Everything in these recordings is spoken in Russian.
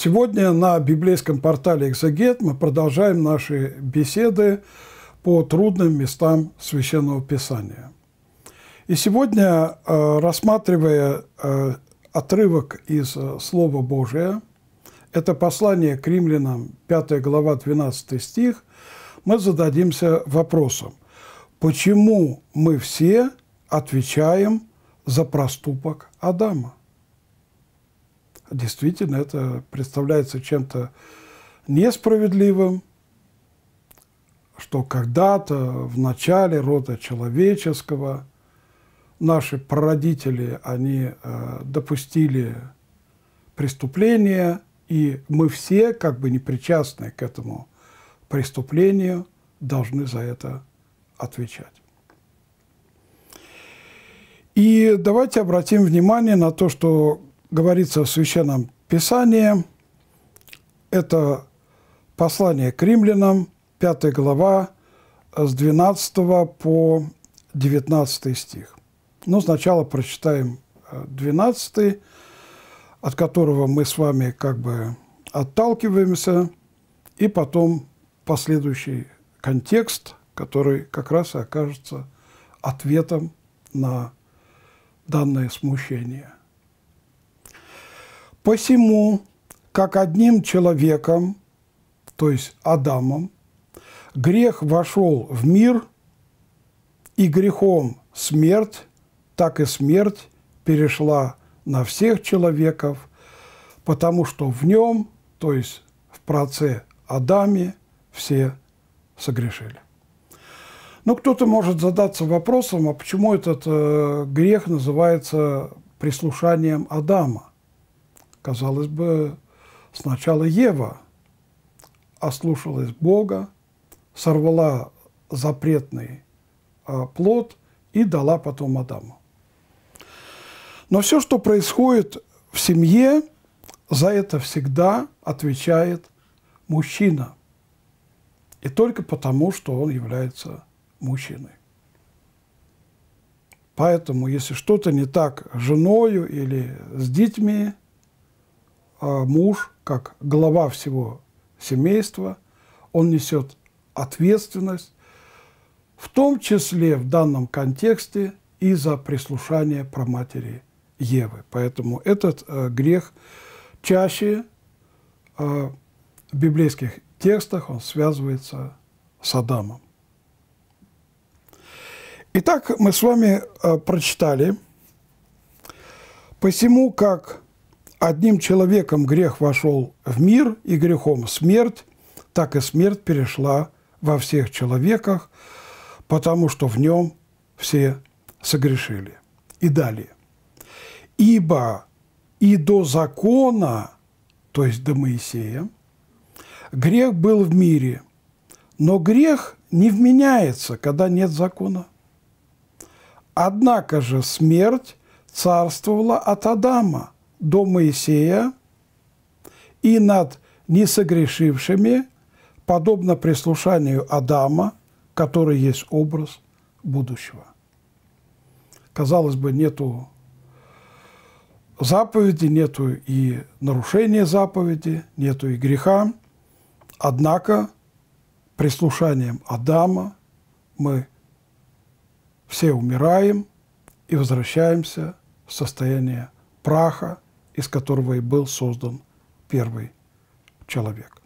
Сегодня на библейском портале «Экзегет» мы продолжаем наши беседы по трудным местам Священного Писания. И сегодня, э, рассматривая э, отрывок из э, Слова Божия, это послание к римлянам, 5 глава, 12 стих, мы зададимся вопросом, почему мы все отвечаем за проступок Адама? действительно это представляется чем-то несправедливым, что когда-то в начале рода человеческого наши прародители, они э, допустили преступление, и мы все, как бы не причастные к этому преступлению, должны за это отвечать. И давайте обратим внимание на то, что говорится в Священном Писании. Это послание к римлянам, 5 глава, с 12 по 19 стих. Но ну, сначала прочитаем 12, э, от которого мы с вами как бы отталкиваемся, и потом последующий контекст, который как раз и окажется ответом на данное смущение – Посему, как одним человеком, то есть Адамом, грех вошел в мир, и грехом смерть, так и смерть перешла на всех человеков, потому что в нем, то есть в процессе Адаме, все согрешили. Но ну, кто-то может задаться вопросом, а почему этот э, грех называется прислушанием Адама? Казалось бы, сначала Ева ослушалась Бога, сорвала запретный а, плод и дала потом Адаму. Но все, что происходит в семье, за это всегда отвечает мужчина. И только потому, что он является мужчиной. Поэтому, если что-то не так с женой или с детьми – а, муж, как глава всего семейства, он несет ответственность, в том числе в данном контексте и за прислушание про матери Евы. Поэтому этот э, грех чаще э, в библейских текстах он связывается с Адамом. Итак, мы с вами э, прочитали, посему как одним человеком грех вошел в мир, и грехом смерть, так и смерть перешла во всех человеках, потому что в нем все согрешили. И далее. Ибо и до закона, то есть до Моисея, грех был в мире, но грех не вменяется, когда нет закона. Однако же смерть царствовала от Адама – до Моисея и над несогрешившими, подобно прислушанию Адама, который есть образ будущего. Казалось бы, нету заповеди, нету и нарушения заповеди, нету и греха. Однако прислушанием Адама мы все умираем и возвращаемся в состояние праха – из которого и был создан первый человек.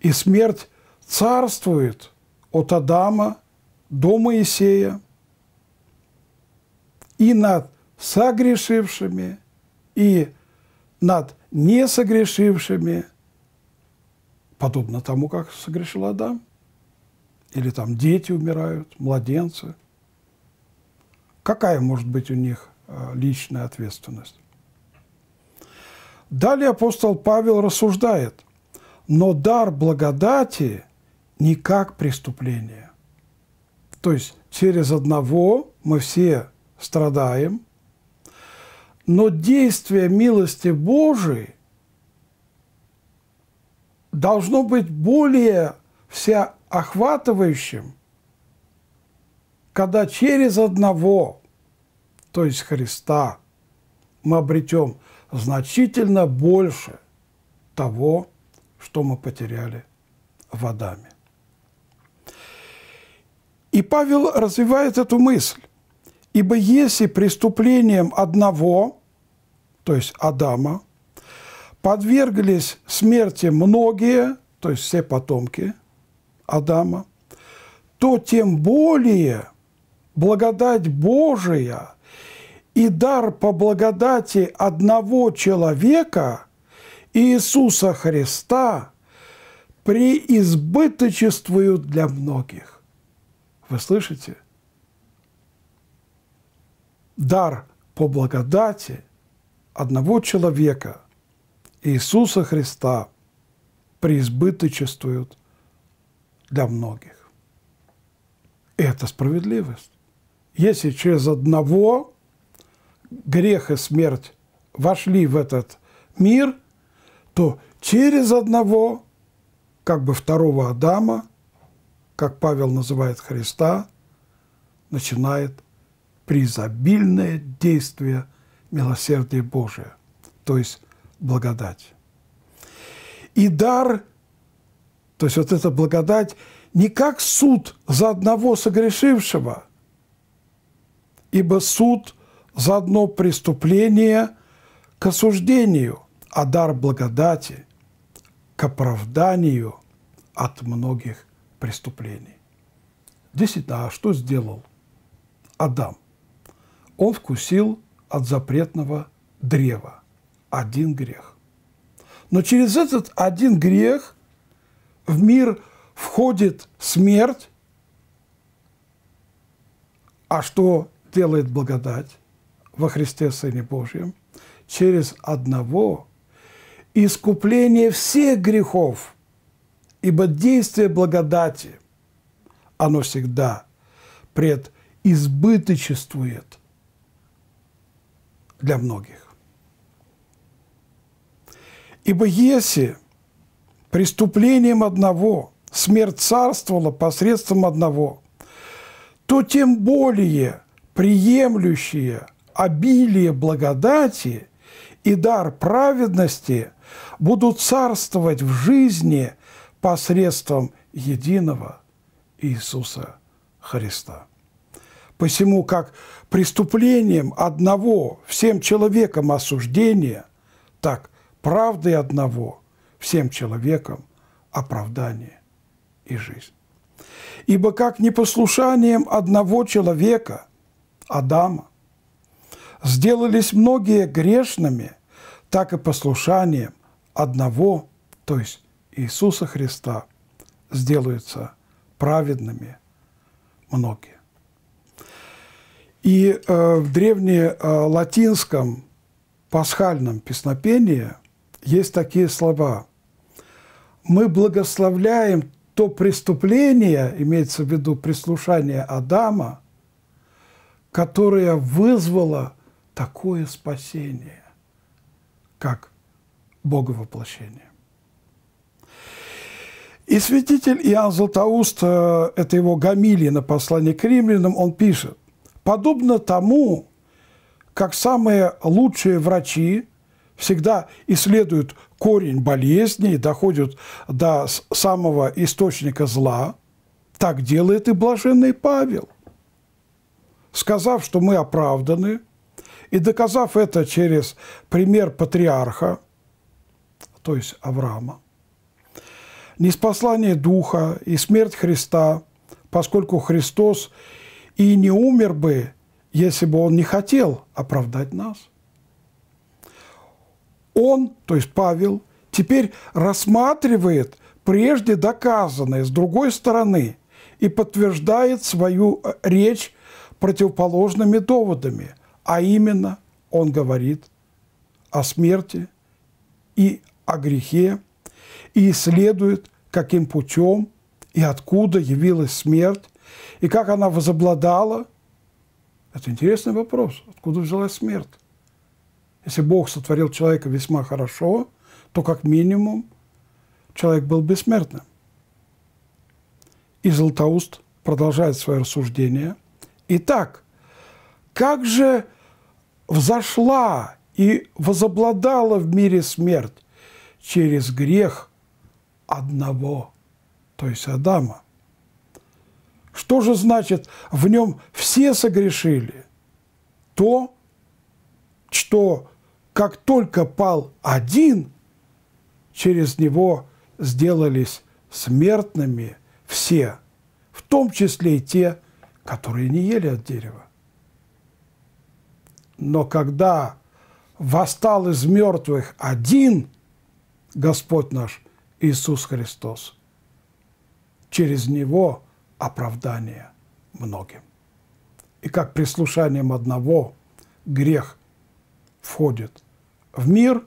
И смерть царствует от Адама до Моисея и над согрешившими, и над несогрешившими, подобно тому, как согрешил Адам. Или там дети умирают, младенцы. Какая может быть у них э, личная ответственность? Далее апостол Павел рассуждает, но дар благодати не как преступление. То есть через одного мы все страдаем, но действие милости Божией должно быть более всеохватывающим, когда через одного, то есть Христа, мы обретем значительно больше того, что мы потеряли водами. И Павел развивает эту мысль. Ибо если преступлением одного, то есть Адама, подверглись смерти многие, то есть все потомки Адама, то тем более благодать Божия и дар по благодати одного человека, Иисуса Христа, преизбыточествуют для многих. Вы слышите? Дар по благодати одного человека, Иисуса Христа, преизбыточествуют для многих. И это справедливость. Если через одного грех и смерть вошли в этот мир, то через одного, как бы второго Адама, как Павел называет Христа, начинает призабильное действие милосердия Божия, то есть благодать. И дар, то есть вот эта благодать, не как суд за одного согрешившего, ибо суд – за одно преступление к осуждению, а дар благодати к оправданию от многих преступлений. Действительно, а что сделал Адам? Он вкусил от запретного древа один грех. Но через этот один грех в мир входит смерть, а что делает благодать? во Христе Сыне Божьем через одного искупление всех грехов, ибо действие благодати, оно всегда предизбыточествует для многих. Ибо если преступлением одного смерть царствовала посредством одного, то тем более приемлющие – обилие благодати и дар праведности будут царствовать в жизни посредством единого Иисуса Христа. Посему, как преступлением одного всем человеком осуждение, так правдой одного всем человеком оправдание и жизнь. Ибо как непослушанием одного человека, Адама, сделались многие грешными, так и послушанием одного, то есть Иисуса Христа, сделаются праведными многие. И э, в древнелатинском э, пасхальном песнопении есть такие слова. «Мы благословляем то преступление, имеется в виду прислушание Адама, которое вызвало такое спасение, как Бога воплощение. И святитель Иоанн Златоуст, э, это его гамилия на послании к римлянам, он пишет, подобно тому, как самые лучшие врачи всегда исследуют корень болезни и доходят до самого источника зла, так делает и блаженный Павел. Сказав, что мы оправданы – и доказав это через пример патриарха, то есть Авраама, неспослание Духа и смерть Христа, поскольку Христос и не умер бы, если бы Он не хотел оправдать нас. Он, то есть Павел, теперь рассматривает прежде доказанное с другой стороны и подтверждает свою э, речь противоположными доводами – а именно он говорит о смерти и о грехе, и исследует, каким путем и откуда явилась смерть, и как она возобладала. Это интересный вопрос, откуда взялась смерть. Если Бог сотворил человека весьма хорошо, то как минимум человек был бессмертным. И Златоуст продолжает свое рассуждение. Итак, как же взошла и возобладала в мире смерть через грех одного, то есть Адама. Что же значит, в нем все согрешили? То, что как только пал один, через него сделались смертными все, в том числе и те, которые не ели от дерева. Но когда восстал из мертвых один Господь наш Иисус Христос, через Него оправдание многим. И как прислушанием одного грех входит в мир,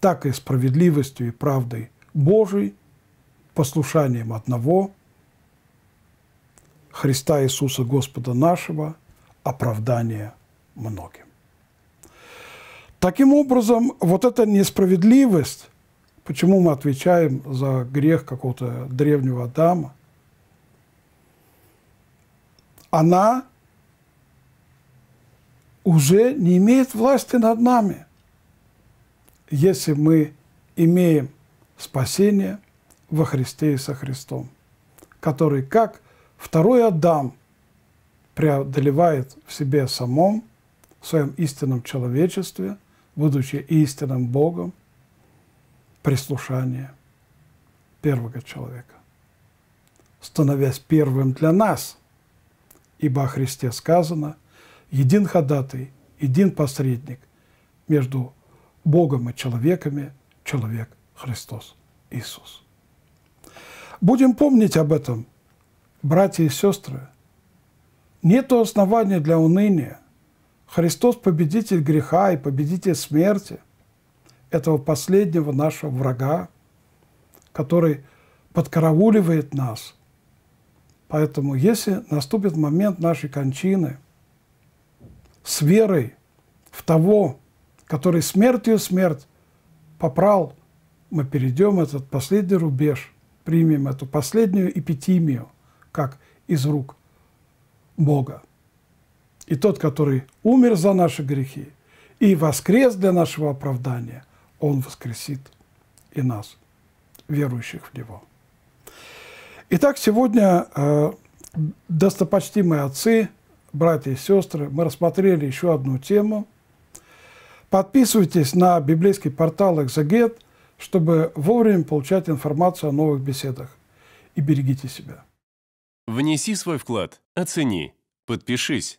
так и справедливостью и правдой Божией, послушанием одного Христа Иисуса Господа нашего, оправдание – многим. Таким образом, вот эта несправедливость, почему мы отвечаем за грех какого-то древнего Адама, она уже не имеет власти над нами, если мы имеем спасение во Христе и со Христом, который как второй Адам преодолевает в себе самом в своем истинном человечестве, будучи истинным Богом, прислушание первого человека, становясь первым для нас, ибо о Христе сказано, един ходатай, един посредник между Богом и человеками, человек Христос Иисус. Будем помнить об этом, братья и сестры. Нет основания для уныния, Христос – победитель греха и победитель смерти, этого последнего нашего врага, который подкарауливает нас. Поэтому если наступит момент нашей кончины с верой в того, который смертью смерть попрал, мы перейдем этот последний рубеж, примем эту последнюю эпитимию, как из рук Бога и тот, который умер за наши грехи и воскрес для нашего оправдания, он воскресит и нас, верующих в Него. Итак, сегодня э, достопочтимые отцы, братья и сестры, мы рассмотрели еще одну тему. Подписывайтесь на библейский портал «Экзегет», чтобы вовремя получать информацию о новых беседах. И берегите себя. Внеси свой вклад, оцени, подпишись